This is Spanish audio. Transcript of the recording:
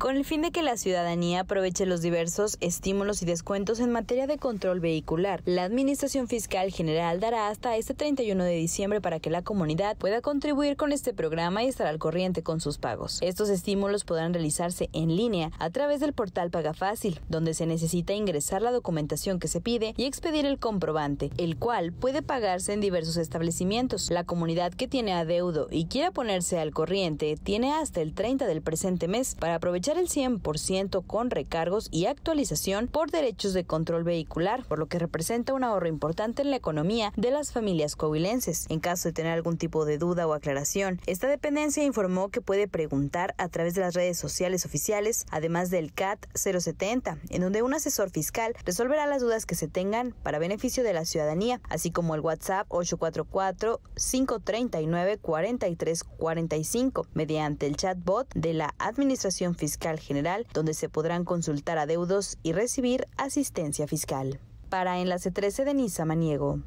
con el fin de que la ciudadanía aproveche los diversos estímulos y descuentos en materia de control vehicular. La Administración Fiscal General dará hasta este 31 de diciembre para que la comunidad pueda contribuir con este programa y estar al corriente con sus pagos. Estos estímulos podrán realizarse en línea a través del portal Paga Fácil, donde se necesita ingresar la documentación que se pide y expedir el comprobante, el cual puede pagarse en diversos establecimientos. La comunidad que tiene adeudo y quiera ponerse al corriente tiene hasta el 30 del presente mes para aprovechar el 100% con recargos y actualización por derechos de control vehicular, por lo que representa un ahorro importante en la economía de las familias coahuilenses. En caso de tener algún tipo de duda o aclaración, esta dependencia informó que puede preguntar a través de las redes sociales oficiales, además del CAT 070, en donde un asesor fiscal resolverá las dudas que se tengan para beneficio de la ciudadanía, así como el WhatsApp 844-539-4345, mediante el chatbot de la Administración Fiscal general, donde se podrán consultar adeudos y recibir asistencia fiscal. Para Enlace 13 de Nisa Maniego.